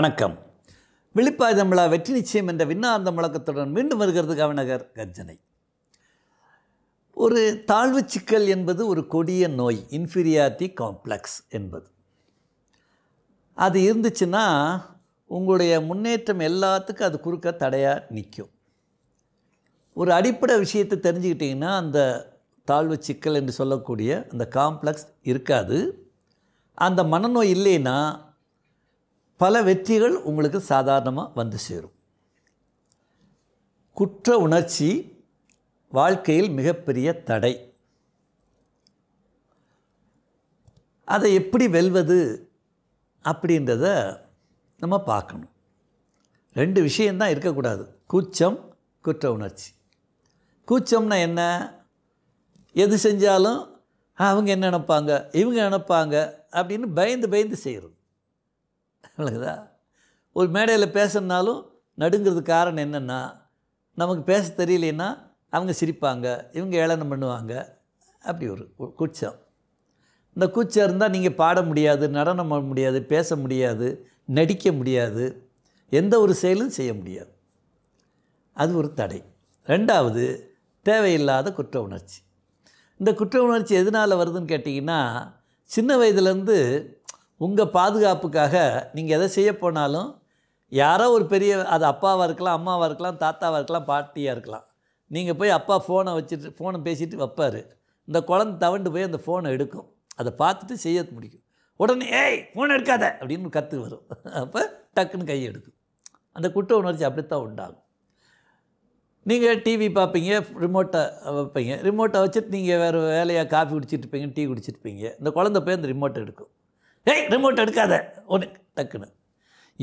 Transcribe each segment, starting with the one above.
வணக்கம் விழிப்பாய் தமிழா வெற்றி நிச்சயம் என்ற விண்ணார்ந்த முழக்கத்துடன் மீண்டும் வருகிறது கவிநகர் கர்ஜனை ஒரு தாழ்வு சிக்கல் என்பது ஒரு கொடிய நோய் இன்ஃபீரியாரிட்டி காம்ப்ளெக்ஸ் என்பது அது இருந்துச்சுன்னா உங்களுடைய முன்னேற்றம் எல்லாத்துக்கும் அது குறுக்க தடையாக நிற்கும் ஒரு அடிப்படை விஷயத்தை தெரிஞ்சுக்கிட்டிங்கன்னா அந்த தாழ்வு சிக்கல் என்று சொல்லக்கூடிய அந்த காம்ப்ளெக்ஸ் இருக்காது அந்த மனநோய் இல்லைன்னா பல வெற்றிகள் உங்களுக்கு சாதாரணமாக வந்து சேரும் குற்ற உணர்ச்சி வாழ்க்கையில் மிகப்பெரிய தடை அதை எப்படி வெல்வது அப்படின்றத நம்ம பார்க்கணும் ரெண்டு விஷயந்தான் இருக்கக்கூடாது கூச்சம் குற்ற உணர்ச்சி கூச்சம்னா என்ன எது செஞ்சாலும் அவங்க என்ன நினப்பாங்க இவங்க நினப்பாங்க அப்படின்னு பயந்து பயந்து செய்கிறது அவ்வளோதா ஒரு மேடையில் பேசுனாலும் நடுங்கிறது காரணம் என்னென்னா நமக்கு பேச தெரியலன்னா அவங்க சிரிப்பாங்க இவங்க ஏளனம் பண்ணுவாங்க அப்படி ஒரு குச்சம் இந்த கூச்சம் இருந்தால் நீங்கள் பாட முடியாது நடனம் பண்ண முடியாது பேச முடியாது நடிக்க முடியாது எந்த ஒரு செயலும் செய்ய முடியாது அது ஒரு தடை ரெண்டாவது தேவையில்லாத குற்ற உணர்ச்சி இந்த குற்ற உணர்ச்சி எதனால் வருதுன்னு கேட்டிங்கன்னா சின்ன வயதுலேருந்து உங்கள் பாதுகாப்புக்காக நீங்கள் எதை செய்ய போனாலும் யாரோ ஒரு பெரிய அது அப்பாவாக இருக்கலாம் அம்மாவாக இருக்கலாம் தாத்தாவாக இருக்கலாம் பாட்டியாக இருக்கலாம் நீங்கள் போய் அப்பா ஃபோனை வச்சுட்டு ஃபோனை பேசிட்டு வைப்பார் இந்த குழந்தை தவண்டு போய் அந்த ஃபோனை எடுக்கும் அதை பார்த்துட்டு செய்ய முடியும் உடனே ஏய் ஃபோன் எடுக்காத அப்படின்னு கற்று வரும் அப்போ டக்குன்னு கையை எடுக்கும் அந்த குற்ற உணர்ச்சி அப்படித்தான் உண்டாகும் நீங்கள் டிவி பார்ப்பீங்க ரிமோட்டை வைப்பீங்க ரிமோட்டை வச்சுட்டு நீங்கள் வேறு வேலையாக காஃபி குடிச்சிட்ருப்பீங்க டீ குடிச்சிட்ருப்பீங்க இந்த குழந்தை போய் அந்த ரிமோட்டை எடுக்கும் ஏய் ரிமோட் எடுக்காத ஒன்று டக்குன்னு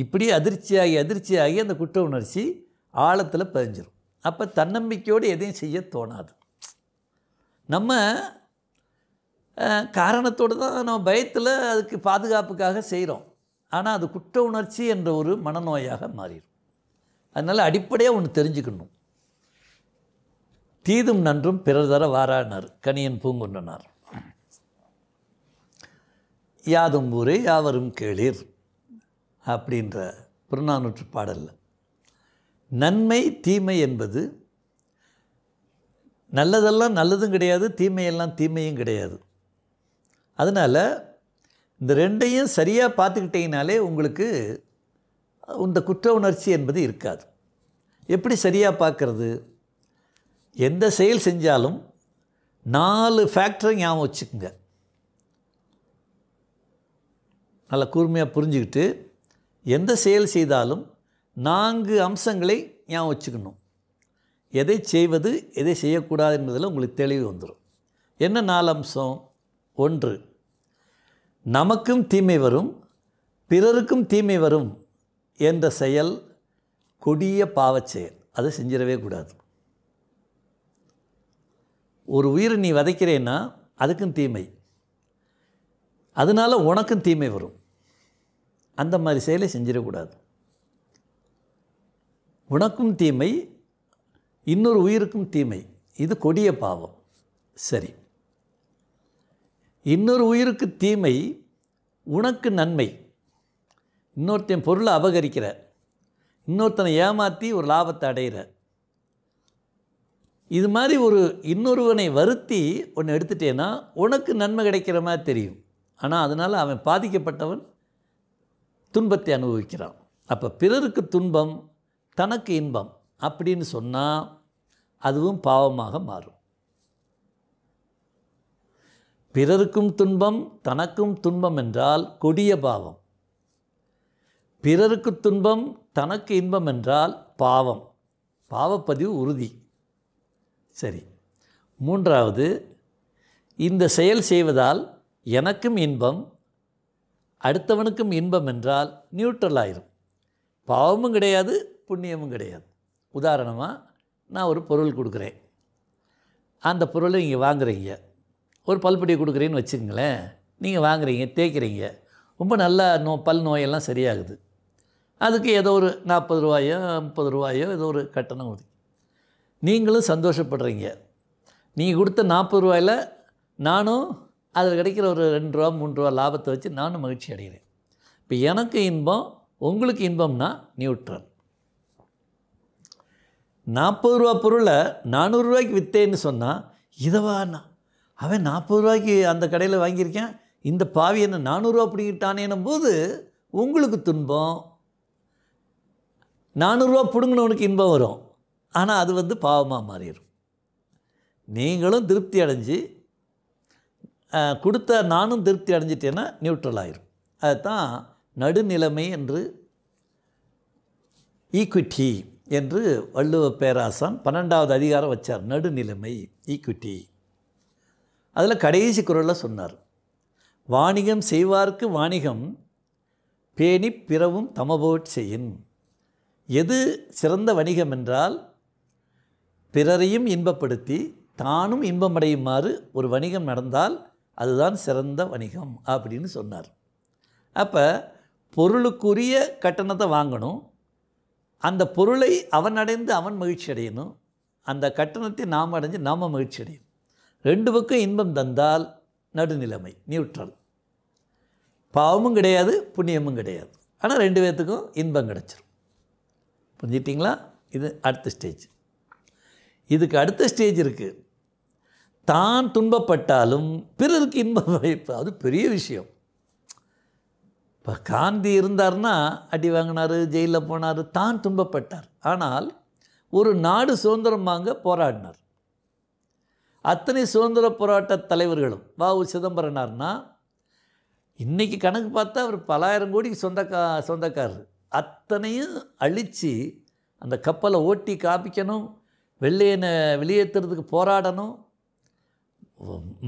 இப்படி அதிர்ச்சியாகி அதிர்ச்சியாகி அந்த குற்ற உணர்ச்சி ஆழத்தில் பதிஞ்சிடும் அப்போ தன்னம்பிக்கையோடு எதையும் செய்ய தோணாது நம்ம காரணத்தோடு தான் நம்ம பயத்தில் அதுக்கு பாதுகாப்புக்காக செய்கிறோம் ஆனால் அது குற்ற உணர்ச்சி என்ற ஒரு மனநோயாக மாறிடும் அதனால் அடிப்படையாக ஒன்று தெரிஞ்சுக்கணும் தீதும் நன்றும் பிறர் தர வாரானார் கனியன் பூங்குன்றனார் யாதும் ஊரே யாவரும் கேளீர் அப்படின்ற புறநானூற்று பாடலில் நன்மை தீமை என்பது நல்லதெல்லாம் நல்லதும் கிடையாது தீமையெல்லாம் தீமையும் கிடையாது அதனால் இந்த ரெண்டையும் சரியாக பார்த்துக்கிட்டிங்கனாலே உங்களுக்கு இந்த குற்ற உணர்ச்சி என்பது இருக்காது எப்படி சரியாக பார்க்குறது எந்த செயல் செஞ்சாலும் நாலு ஃபேக்டரை ஞாபகம் வச்சுக்கோங்க நல்லா கூர்மையாக புரிஞ்சுக்கிட்டு எந்த செயல் செய்தாலும் நான்கு அம்சங்களை ஞாபகம் வச்சுக்கணும் எதை செய்வது எதை செய்யக்கூடாது என்பதில் உங்களுக்கு தெளிவு வந்துடும் என்ன நாலு அம்சம் ஒன்று நமக்கும் தீமை வரும் பிறருக்கும் தீமை வரும் என்ற செயல் கொடிய பாவச்செயல் செயல் அதை செஞ்சிடவே கூடாது ஒரு உயிரை நீ வதைக்கிறேன்னா அதுக்கும் தீமை அதனால் உனக்கும் தீமை வரும் அந்த மாதிரி செயலை செஞ்சிடக்கூடாது உனக்கும் தீமை இன்னொரு உயிருக்கும் தீமை இது கொடிய பாவம் சரி இன்னொரு உயிருக்கு தீமை உனக்கு நன்மை இன்னொருத்தன் பொருளை அபகரிக்கிற இன்னொருத்தனை ஏமாற்றி ஒரு லாபத்தை அடைகிற இது மாதிரி ஒரு இன்னொருவனை வருத்தி ஒன்று எடுத்துட்டேன்னா உனக்கு நன்மை கிடைக்கிற மாதிரி தெரியும் ஆனால் அதனால் அவன் பாதிக்கப்பட்டவன் துன்பத்தை அனுபவிக்கிறான் அப்போ பிறருக்கு துன்பம் தனக்கு இன்பம் அப்படின்னு சொன்னால் அதுவும் பாவமாக மாறும் பிறருக்கும் துன்பம் தனக்கும் துன்பம் என்றால் கொடிய பாவம் பிறருக்கு துன்பம் தனக்கு இன்பம் என்றால் பாவம் பாவப்பதிவு உறுதி சரி மூன்றாவது இந்த செயல் செய்வதால் எனக்கும் இன்பம் அடுத்தவனுக்கும் இன்பம் என்றால் நியூட்ரல் ஆயிரும் பாவமும் கிடையாது புண்ணியமும் கிடையாது உதாரணமாக நான் ஒரு பொருள் கொடுக்குறேன் அந்த பொருளை நீங்கள் வாங்குறீங்க ஒரு பல்படி கொடுக்குறேன்னு வச்சுக்கங்களேன் நீங்கள் வாங்குறீங்க தேய்க்கிறீங்க ரொம்ப நல்லா நோ பல் நோயெல்லாம் சரியாகுது அதுக்கு ஏதோ ஒரு நாற்பது ரூபாயோ முப்பது ரூபாயோ ஏதோ ஒரு கட்டணம் ஒதுக்கி நீங்களும் சந்தோஷப்படுறீங்க நீங்கள் கொடுத்த நாற்பது ரூபாயில் நானும் அதில் கிடைக்கிற ஒரு ரெண்டு ரூபா மூணு ரூபா லாபத்தை வச்சு நானும் மகிழ்ச்சி அடைகிறேன் இப்போ எனக்கு இன்பம் உங்களுக்கு இன்பம்னா நியூட்ரல் நாற்பது ரூபா பொருளை நானூறுரூவாய்க்கு விற்றேன்னு சொன்னால் இதவாண்ணா அவன் நாற்பது ரூபாய்க்கு அந்த கடையில் வாங்கியிருக்கேன் இந்த பாவி என்ன நானூறுரூவா பிடிக்கிட்டானேனும் போது உங்களுக்கு துன்பம் நானூறுரூவா பிடுங்கினவனுக்கு இன்பம் வரும் ஆனால் அது வந்து பாவமாக மாறிடும் நீங்களும் திருப்தி அடைஞ்சு கொடுத்த நானும் திருப்தி அடைஞ்சிட்டேன்னா நியூட்ரல் ஆயிரும் அதுதான் நடுநிலைமை என்று ஈக்விட்டி என்று வள்ளுவ பேராசான் பன்னெண்டாவது அதிகாரம் வச்சார் நடுநிலைமை ஈக்விட்டி அதில் கடைசி குரலில் சொன்னார் வாணிகம் செய்வார்க்கு வாணிகம் பேணி பிறவும் தமபோட் செய்யின் எது சிறந்த வணிகம் என்றால் பிறரையும் இன்பப்படுத்தி தானும் இன்பமடையுமாறு ஒரு வணிகம் நடந்தால் அதுதான் சிறந்த வணிகம் அப்படின்னு சொன்னார் அப்போ பொருளுக்குரிய கட்டணத்தை வாங்கணும் அந்த பொருளை அவன் அடைந்து அவன் மகிழ்ச்சி அடையணும் அந்த கட்டணத்தை நாம் அடைஞ்சு நாம் மகிழ்ச்சி அடையணும் ரெண்டு பக்கம் இன்பம் தந்தால் நடுநிலைமை நியூட்ரல் பாவமும் கிடையாது புண்ணியமும் கிடையாது ஆனால் ரெண்டு பேர்த்துக்கும் இன்பம் கிடச்சிரும் புரிஞ்சிட்டிங்களா இது அடுத்த ஸ்டேஜ் இதுக்கு அடுத்த ஸ்டேஜ் இருக்குது தான் துன்பப்பட்டாலும் பிறருக்கு இன்பம் அது பெரிய விஷயம் இப்போ காந்தி இருந்தார்னா அடி வாங்கினார் ஜெயிலில் போனார் தான் துன்பப்பட்டார் ஆனால் ஒரு நாடு சுதந்திரம் வாங்க போராடினார் அத்தனை சுதந்திர போராட்ட தலைவர்களும் வா உ சிதம்பரனார்னா இன்றைக்கி கணக்கு பார்த்தா அவர் பலாயிரம் கோடிக்கு சொந்தக்கா சொந்தக்காரர் அத்தனையும் அழித்து அந்த கப்பலை ஓட்டி காப்பிக்கணும் வெள்ளையனை வெளியேற்றுறதுக்கு போராடணும்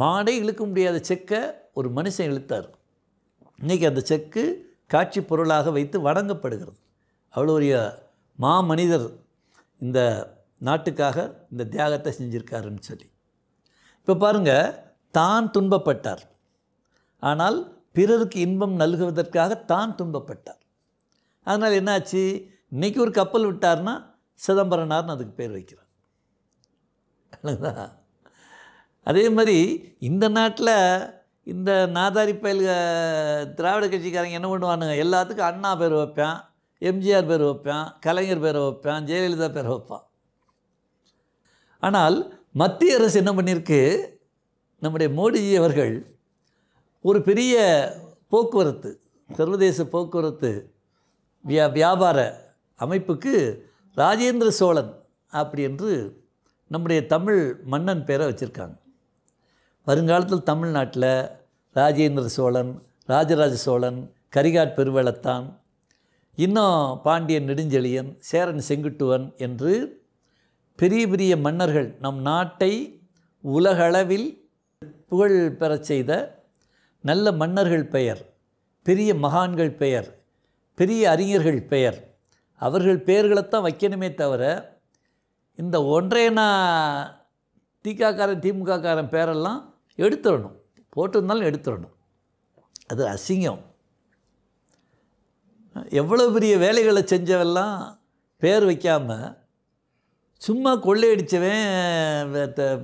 மாடே இழுக்க முடியாத செக்கை ஒரு மனுஷன் இழுத்தார் இன்றைக்கி அந்த செக்கு காட்சி பொருளாக வைத்து வணங்கப்படுகிறது அவ்வளோ ஒரு மா மனிதர் இந்த நாட்டுக்காக இந்த தியாகத்தை செஞ்சுருக்காருன்னு சொல்லி இப்போ பாருங்கள் தான் துன்பப்பட்டார் ஆனால் பிறருக்கு இன்பம் நல்குவதற்காக தான் துன்பப்பட்டார் அதனால் என்னாச்சு இன்றைக்கி ஒரு கப்பல் விட்டார்னா சிதம்பரனார்னு அதுக்கு பேர் வைக்கிறார் இல்லைங்களா அதே மாதிரி இந்த நாட்டில் இந்த நாதாரி பயல் திராவிட கட்சிக்காரங்க என்ன பண்ணுவானுங்க எல்லாத்துக்கும் அண்ணா பேர் வைப்பேன் எம்ஜிஆர் பேர் வைப்பேன் கலைஞர் பேர் வைப்பேன் ஜெயலலிதா பேர் வைப்பான் ஆனால் மத்திய அரசு என்ன பண்ணியிருக்கு நம்முடைய மோடிஜி அவர்கள் ஒரு பெரிய போக்குவரத்து சர்வதேச போக்குவரத்து வியா வியாபார அமைப்புக்கு ராஜேந்திர சோழன் அப்படி என்று நம்முடைய தமிழ் மன்னன் பேரை வச்சுருக்காங்க வருங்காலத்தில் தமிழ்நாட்டில் ராஜேந்திர சோழன் ராஜராஜ சோழன் கரிகாட் பெருவளத்தான் இன்னும் பாண்டியன் நெடுஞ்செழியன் சேரன் செங்குட்டுவன் என்று பெரிய பெரிய மன்னர்கள் நம் நாட்டை உலகளவில் புகழ் பெறச் செய்த நல்ல மன்னர்கள் பெயர் பெரிய மகான்கள் பெயர் பெரிய அறிஞர்கள் பெயர் அவர்கள் பெயர்களைத்தான் வைக்கணுமே தவிர இந்த ஒன்றையனா திகாக்காரன் திமுகக்காரன் பேரெல்லாம் எடுத்துடணும் போட்டிருந்தாலும் எடுத்துடணும் அது அசிங்கம் எவ்வளோ பெரிய வேலைகளை செஞ்சவெல்லாம் பேர் வைக்காமல் சும்மா கொள்ளையடித்தவன்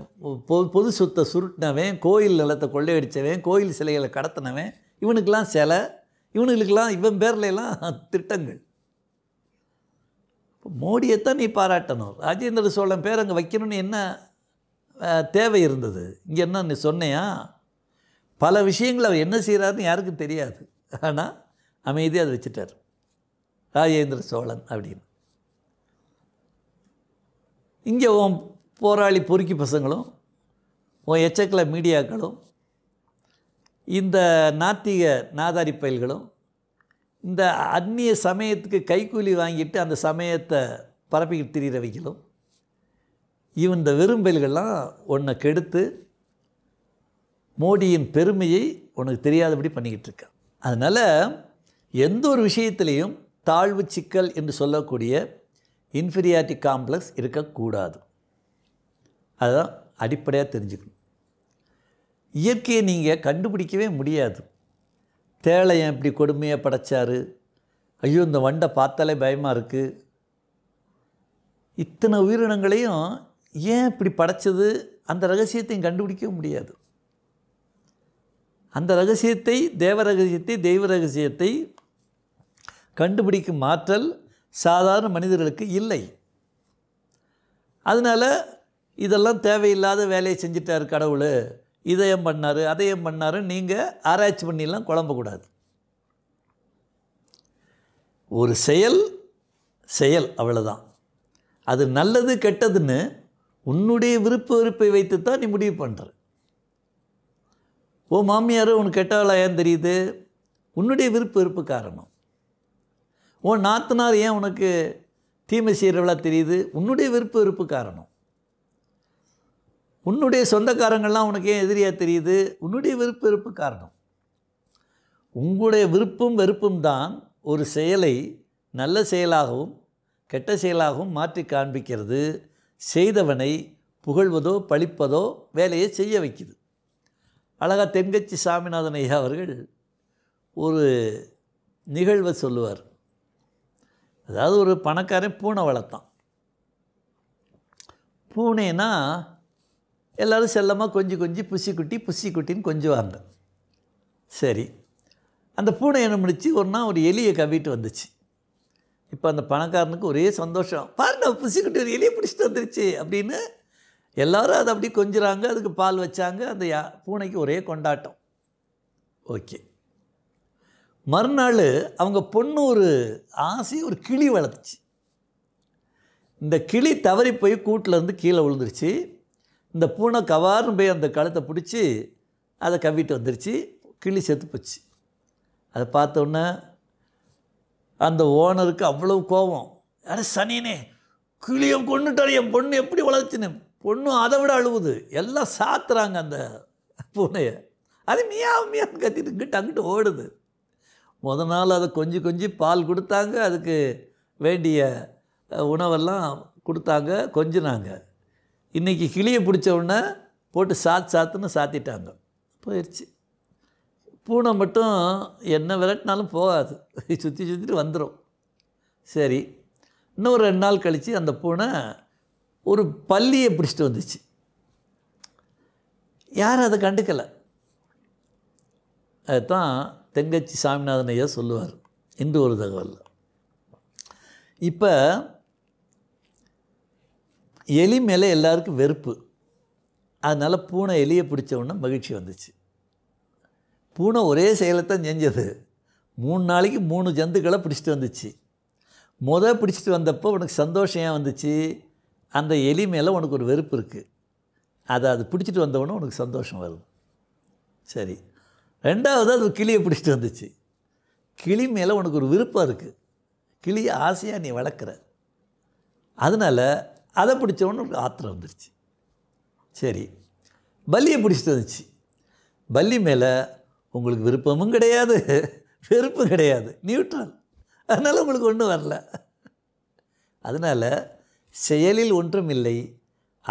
பொது பொது சொத்தை சுருட்டினவன் கோயில் நிலத்தை கொள்ளையடித்தவன் கோயில் சிலைகளை கடத்தினவன் இவனுக்கெல்லாம் சிலை இவனுங்களுக்கெல்லாம் இவன் பேர்லாம் திட்டங்கள் மோடியைத்தான் நீ பாராட்டணும் ராஜேந்திர சோழன் பேர் அங்கே வைக்கணும்னு என்ன தேவை இருந்தது இங்கே என்ன நீ சொன்னையா பல விஷயங்கள் அவர் என்ன செய்கிறாருன்னு யாருக்கும் தெரியாது ஆனால் அமைதியாக அதை வச்சுட்டார் ராஜேந்திர சோழன் அப்படின்னு இங்கே உன் போராளி பொறுக்கி பசங்களும் உன் எச்சக்கல மீடியாக்களும் இந்த நாத்திக நாதாரி பயல்களும் இந்த அந்நிய சமயத்துக்கு கைக்கூலி வாங்கிட்டு அந்த சமயத்தை பரப்பிக்கிட்டு திரிகிறவைகளும் இவன் இந்த வெறும்பெயில்கள்லாம் உன்னை கெடுத்து மோடியின் பெருமையை உனக்கு தெரியாதபடி பண்ணிக்கிட்டு இருக்கான் அதனால் எந்த ஒரு விஷயத்திலையும் தாழ்வு சிக்கல் என்று சொல்லக்கூடிய இன்ஃபீரியாரிட்டி காம்ப்ளெக்ஸ் இருக்கக்கூடாது அதுதான் அடிப்படையாக தெரிஞ்சுக்கணும் இயற்கையை நீங்கள் கண்டுபிடிக்கவே முடியாது ஏன் இப்படி கொடுமையாக படைச்சார் ஐயோ இந்த வண்டை பார்த்தாலே பயமாக இருக்குது இத்தனை உயிரினங்களையும் ஏன் இப்படி படைச்சது அந்த ரகசியத்தையும் கண்டுபிடிக்க முடியாது அந்த ரகசியத்தை தேவ ரகசியத்தை தெய்வ ரகசியத்தை கண்டுபிடிக்கும் ஆற்றல் சாதாரண மனிதர்களுக்கு இல்லை அதனால் இதெல்லாம் தேவையில்லாத வேலையை செஞ்சிட்டார் கடவுள் இதயம் பண்ணார் அதயம் பண்ணார் நீங்கள் ஆராய்ச்சி பண்ணிலாம் குழம்பக்கூடாது ஒரு செயல் செயல் அவ்வளோதான் அது நல்லது கெட்டதுன்னு உன்னுடைய விருப்ப வெறுப்பை வைத்துத்தான் நீ முடிவு பண்ணுற ஓ மாமியார் உனக்கு கெட்டவளா ஏன் தெரியுது உன்னுடைய விருப்ப வெறுப்பு காரணம் ஓ நாத்தனார் ஏன் உனக்கு தீமை செய்கிறவளா தெரியுது உன்னுடைய விருப்ப வெறுப்பு காரணம் உன்னுடைய சொந்தக்காரங்கள்லாம் உனக்கு ஏன் எதிரியாக தெரியுது உன்னுடைய விருப்ப வெறுப்பு காரணம் உங்களுடைய விருப்பம் வெறுப்பும் தான் ஒரு செயலை நல்ல செயலாகவும் கெட்ட செயலாகவும் மாற்றி காண்பிக்கிறது செய்தவனை புகழ்வதோ பழிப்பதோ வேலையை செய்ய வைக்குது அழகாக தென்கட்சி சாமிநாதன் ஐயா அவர்கள் ஒரு நிகழ்வை சொல்லுவார் அதாவது ஒரு பணக்காரன் பூனை வளர்த்தான் பூனைனா எல்லோரும் செல்லமாக கொஞ்சி புசி குட்டின்னு கொஞ்சம் வாங்க சரி அந்த பூனை என்ன முடிச்சு ஒரு நாள் ஒரு எலியை கவிட்டு வந்துச்சு இப்போ அந்த பணக்காரனுக்கு ஒரே சந்தோஷம் பாரு நான் புசிக்கிட்டு ஒரு எலியை பிடிச்சிட்டு வந்துருச்சு அப்படின்னு எல்லோரும் அதை அப்படி கொஞ்சிறாங்க அதுக்கு பால் வச்சாங்க அந்த யா பூனைக்கு ஒரே கொண்டாட்டம் ஓகே மறுநாள் அவங்க பொண்ணு ஒரு ஆசை ஒரு கிளி வளர்த்துச்சு இந்த கிளி தவறி போய் கூட்டிலேருந்து கீழே விழுந்துருச்சு இந்த பூனை கவார்னு போய் அந்த கழுத்தை பிடிச்சி அதை கவிட்டு வந்துருச்சு கிளி செத்து போச்சு அதை பார்த்தோன்னே அந்த ஓனருக்கு அவ்வளோ கோபம் அட சனினே கிளியம் கொண்டுட்டாரு என் பொண்ணு எப்படி வளர்த்துன்னு பொண்ணும் அதை விட அழுவுது எல்லாம் சாத்துறாங்க அந்த பூனையை அது மியா மியான்னு கத்திட்டு இங்கிட்டு அங்கிட்டு ஓடுது முத நாள் அதை கொஞ்சம் கொஞ்சம் பால் கொடுத்தாங்க அதுக்கு வேண்டிய உணவெல்லாம் கொடுத்தாங்க கொஞ்சினாங்க இன்றைக்கி கிளியை பிடிச்ச உடனே போட்டு சாத் சாத்துன்னு சாத்திட்டாங்க போயிடுச்சு பூனை மட்டும் என்ன விரட்டினாலும் போகாது சுற்றி சுற்றிட்டு வந்துடும் சரி இன்னும் ரெண்டு நாள் கழித்து அந்த பூனை ஒரு பள்ளியை பிடிச்சிட்டு வந்துச்சு யாரும் அதை கண்டுக்கலை அதுதான் தெங்கச்சி சாமிநாதன் ஐயா சொல்லுவார் இன்று ஒரு தகவல் இப்போ எலி மேலே எல்லாருக்கும் வெறுப்பு அதனால் பூனை எலியை பிடிச்ச உடனே மகிழ்ச்சி வந்துச்சு பூனை ஒரே செயலைத்தான் செஞ்சது மூணு நாளைக்கு மூணு ஜந்துக்களை பிடிச்சிட்டு வந்துச்சு மொதல் பிடிச்சிட்டு வந்தப்போ உனக்கு சந்தோஷம் ஏன் வந்துச்சு அந்த எலி மேலே உனக்கு ஒரு வெறுப்பு இருக்குது அதை அது பிடிச்சிட்டு வந்தவொடனே உனக்கு சந்தோஷம் வரும் சரி ரெண்டாவது அது கிளியை பிடிச்சிட்டு வந்துச்சு கிளி மேலே உனக்கு ஒரு விருப்பம் இருக்குது கிளியை ஆசையாக நீ வளர்க்குற அதனால் அதை பிடிச்சவொன்னு உனக்கு ஆத்திரம் வந்துருச்சு சரி பல்லியை பிடிச்சிட்டு வந்துச்சு பல்லி மேலே உங்களுக்கு விருப்பமும் கிடையாது வெறுப்பும் கிடையாது நியூட்ரல் அதனால் உங்களுக்கு ஒன்றும் வரல அதனால் செயலில் ஒன்றும் இல்லை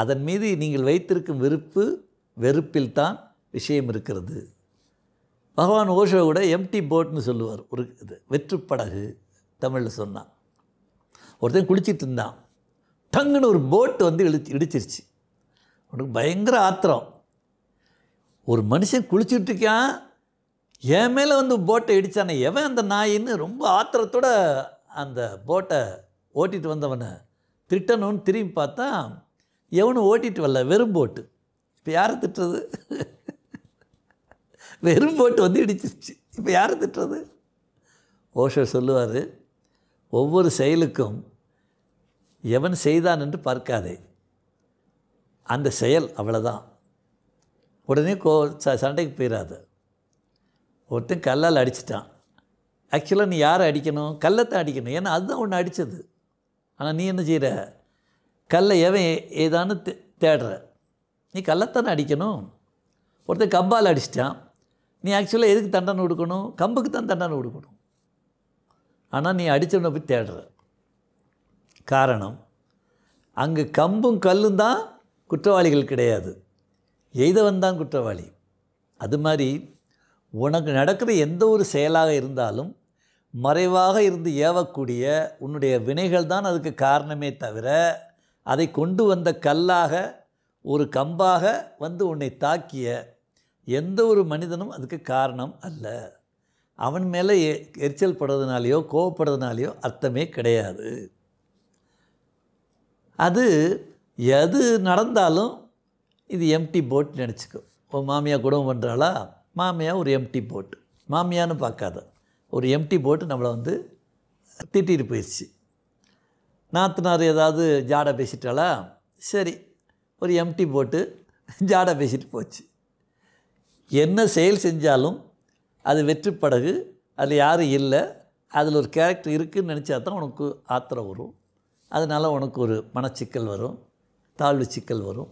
அதன் மீது நீங்கள் வைத்திருக்கும் விருப்பு வெறுப்பில் தான் விஷயம் இருக்கிறது பகவான் ஓஷோ கூட எம்டி போட்னு சொல்லுவார் ஒரு இது வெற்றுப்படகு தமிழில் சொன்னான் ஒருத்தன் குளிச்சுட்டு இருந்தான் டங்குன்னு ஒரு போட் வந்து இழுச்சி இடிச்சிருச்சு உனக்கு பயங்கர ஆத்திரம் ஒரு மனுஷன் குளிச்சுட்ருக்கான் என் மேலே வந்து போட்டை இடித்தானே எவன் அந்த நாயின்னு ரொம்ப ஆத்திரத்தோட அந்த போட்டை ஓட்டிகிட்டு வந்தவனை திட்டணும்னு திரும்பி பார்த்தா எவனும் ஓட்டிகிட்டு வரல வெறும் போட்டு இப்போ யாரை திட்டுறது வெறும் போட்டு வந்து இடிச்சிருச்சு இப்போ யாரை திட்டுறது ஓஷோ சொல்லுவார் ஒவ்வொரு செயலுக்கும் எவன் செய்தான் என்று பார்க்காதே அந்த செயல் அவ்வளோதான் உடனே கோ சண்டைக்கு போயிடாது ஒருத்தன் கல்லால் அடிச்சிட்டான் ஆக்சுவலாக நீ யாரை அடிக்கணும் கல்லத்தை அடிக்கணும் ஏன்னா அதுதான் ஒன்று அடித்தது ஆனால் நீ என்ன செய்கிற கல்லை எவன் ஏதானு தே தேடுற நீ கல்லத்தானே அடிக்கணும் ஒருத்தர் கம்பால் அடிச்சிட்டான் நீ ஆக்சுவலாக எதுக்கு தண்டனை கொடுக்கணும் கம்புக்கு தான் தண்டனை கொடுக்கணும் ஆனால் நீ அடித்தவனை போய் தேடுற காரணம் அங்கே கம்பும் கல்லும் தான் குற்றவாளிகள் கிடையாது எய்தவன் தான் குற்றவாளி அது மாதிரி உனக்கு நடக்கிற எந்த ஒரு செயலாக இருந்தாலும் மறைவாக இருந்து ஏவக்கூடிய உன்னுடைய வினைகள் தான் அதுக்கு காரணமே தவிர அதை கொண்டு வந்த கல்லாக ஒரு கம்பாக வந்து உன்னை தாக்கிய எந்த ஒரு மனிதனும் அதுக்கு காரணம் அல்ல அவன் மேலே எரிச்சல் படுறதுனாலையோ கோவப்படுறதுனாலேயோ அர்த்தமே கிடையாது அது எது நடந்தாலும் இது எம்டி போட் நினச்சிக்கும் உன் மாமியா குடும்பம் பண்ணுறாளா மாமியா ஒரு எம்டி போட்டு மாமியான்னு பார்க்காத ஒரு எம்டி போட்டு நம்மளை வந்து திட்டிகிட்டு போயிடுச்சு நாத்தனார் ஏதாவது ஜாடை பேசிட்டாளா சரி ஒரு எம்டி போட்டு ஜாடை பேசிட்டு போச்சு என்ன செயல் செஞ்சாலும் அது வெற்றி படகு அதில் யாரும் இல்லை அதில் ஒரு கேரக்டர் இருக்குதுன்னு நினச்சா தான் உனக்கு ஆத்திரம் வரும் அதனால் உனக்கு ஒரு மனச்சிக்கல் வரும் தாழ்வு சிக்கல் வரும்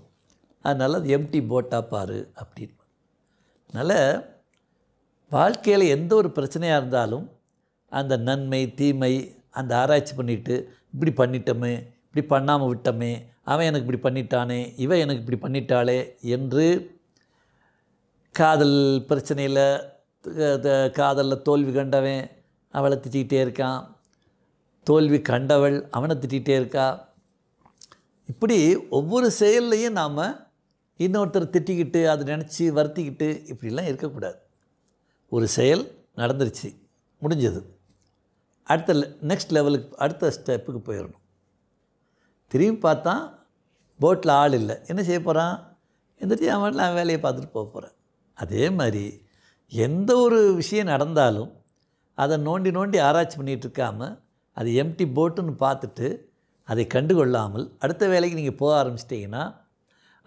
அதனால் அது எம்டி போட்டாக பாரு அப்படின்னு அதனால் வாழ்க்கையில் எந்த ஒரு பிரச்சனையாக இருந்தாலும் அந்த நன்மை தீமை அந்த ஆராய்ச்சி பண்ணிவிட்டு இப்படி பண்ணிட்டோமே இப்படி பண்ணாமல் விட்டோமே அவன் எனக்கு இப்படி பண்ணிட்டானே இவன் எனக்கு இப்படி பண்ணிட்டாளே என்று காதல் பிரச்சனையில் காதலில் தோல்வி கண்டவன் அவளை திட்டிகிட்டே இருக்கான் தோல்வி கண்டவள் அவனை திட்டிகிட்டே இருக்கா இப்படி ஒவ்வொரு செயல்லையும் நாம் இன்னொருத்தர் திட்டிக்கிட்டு அதை நினச்சி வருத்திக்கிட்டு இப்படிலாம் இருக்கக்கூடாது ஒரு செயல் நடந்துருச்சு முடிஞ்சது அடுத்த நெக்ஸ்ட் லெவலுக்கு அடுத்த ஸ்டெப்புக்கு போயிடணும் திரும்பி பார்த்தா போட்டில் ஆள் இல்லை என்ன செய்ய போகிறான் எந்திரிச்சு அவன் நான் வேலையை பார்த்துட்டு போக போகிறேன் அதே மாதிரி எந்த ஒரு விஷயம் நடந்தாலும் அதை நோண்டி நோண்டி ஆராய்ச்சி பண்ணிகிட்ருக்காமல் அது எம்டி போட்டுன்னு பார்த்துட்டு அதை கண்டுகொள்ளாமல் அடுத்த வேலைக்கு நீங்கள் போக ஆரம்பிச்சிட்டிங்கன்னா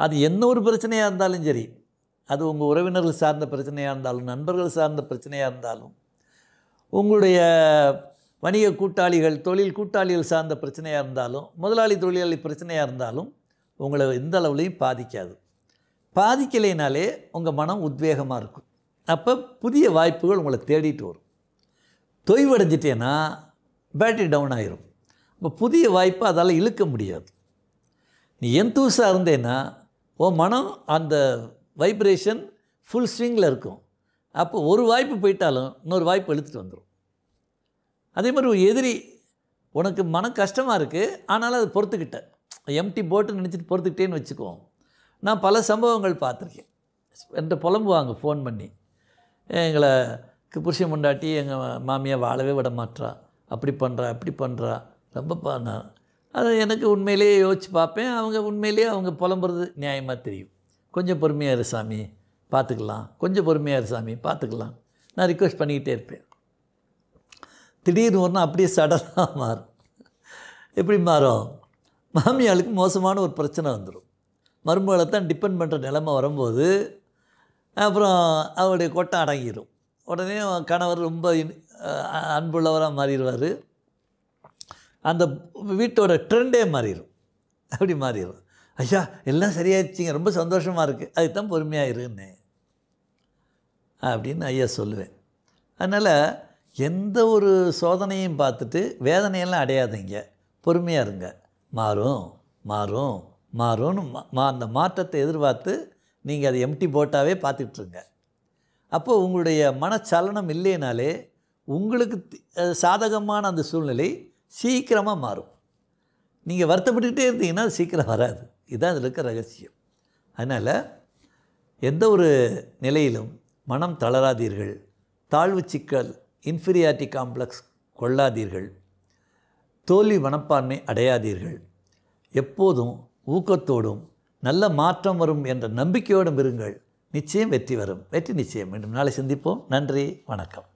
அது என்ன ஒரு பிரச்சனையாக இருந்தாலும் சரி அது உங்கள் உறவினர்கள் சார்ந்த பிரச்சனையாக இருந்தாலும் நண்பர்கள் சார்ந்த பிரச்சனையாக இருந்தாலும் உங்களுடைய வணிக கூட்டாளிகள் தொழில் கூட்டாளிகள் சார்ந்த பிரச்சனையாக இருந்தாலும் முதலாளி தொழிலாளி பிரச்சனையாக இருந்தாலும் உங்களை எந்த அளவுலையும் பாதிக்காது பாதிக்கலைனாலே உங்கள் மனம் உத்வேகமாக இருக்கும் அப்போ புதிய வாய்ப்புகள் உங்களை தேடிட்டு வரும் தொய்வடைஞ்சிட்டேன்னா பேட்டரி டவுன் ஆகிரும் அப்போ புதிய வாய்ப்பை அதால் இழுக்க முடியாது நீ எந்தூசாக இருந்தேன்னா உன் மனம் அந்த வைப்ரேஷன் ஃபுல் ஸ்விங்கில் இருக்கும் அப்போ ஒரு வாய்ப்பு போயிட்டாலும் இன்னொரு வாய்ப்பு எழுத்துட்டு வந்துடும் அதே மாதிரி ஒரு எதிரி உனக்கு மன கஷ்டமாக இருக்குது ஆனாலும் அது பொறுத்துக்கிட்ட எம்டி போட்டுன்னு நினச்சிட்டு பொறுத்துக்கிட்டேன்னு வச்சுக்குவோம் நான் பல சம்பவங்கள் பார்த்துருக்கேன் என்கிட்ட புலம்புவாங்க ஃபோன் பண்ணி எங்களை புருஷன் முண்டாட்டி எங்கள் மாமியை வாழவே விட மாட்டா அப்படி பண்ணுறா இப்படி பண்ணுறா ரொம்ப அதை எனக்கு உண்மையிலேயே யோசித்து பார்ப்பேன் அவங்க உண்மையிலேயே அவங்க புலம்புறது நியாயமாக தெரியும் கொஞ்சம் பொறுமையாக இரு சாமி பார்த்துக்கலாம் கொஞ்சம் பொறுமையாக இரு சாமி பார்த்துக்கலாம் நான் ரிக்வெஸ்ட் பண்ணிக்கிட்டே இருப்பேன் திடீர்னு ஒன்று அப்படியே சடனாக மாறும் எப்படி மாறும் மாமியாளுக்கு மோசமான ஒரு பிரச்சனை வந்துடும் மருமகளை தான் டிபெண்ட் பண்ணுற நிலமை வரும்போது அப்புறம் அவருடைய கொட்டை அடங்கிடும் உடனே கணவர் ரொம்ப அன்புள்ளவராக மாறிடுவார் அந்த வீட்டோட ட்ரெண்டே மாறிடும் அப்படி மாறிடும் ஐயா எல்லாம் சரியாயிடுச்சிங்க ரொம்ப சந்தோஷமாக இருக்குது அதுதான் தான் பொறுமையாக இருன்னு அப்படின்னு ஐயா சொல்லுவேன் அதனால் எந்த ஒரு சோதனையும் பார்த்துட்டு வேதனையெல்லாம் அடையாதீங்க பொறுமையாக இருங்க மாறும் மாறும் மாறும்னு மா அந்த மாற்றத்தை எதிர்பார்த்து நீங்கள் அதை எம்டி போட்டாவே பார்த்துட்ருங்க அப்போது உங்களுடைய மனச்சலனம் இல்லைனாலே உங்களுக்கு சாதகமான அந்த சூழ்நிலை சீக்கிரமாக மாறும் நீங்கள் வருத்தப்பட்டுக்கிட்டே இருந்தீங்கன்னா அது சீக்கிரம் வராது இதுதான் அதில் இருக்க ரகசியம் அதனால் எந்த ஒரு நிலையிலும் மனம் தளராதீர்கள் தாழ்வு சிக்கல் இன்ஃபீரியாரிட்டி காம்ப்ளெக்ஸ் கொள்ளாதீர்கள் தோல்வி மனப்பான்மை அடையாதீர்கள் எப்போதும் ஊக்கத்தோடும் நல்ல மாற்றம் வரும் என்ற நம்பிக்கையோடும் இருங்கள் நிச்சயம் வெற்றி வரும் வெற்றி நிச்சயம் மீண்டும் நாளை சந்திப்போம் நன்றி வணக்கம்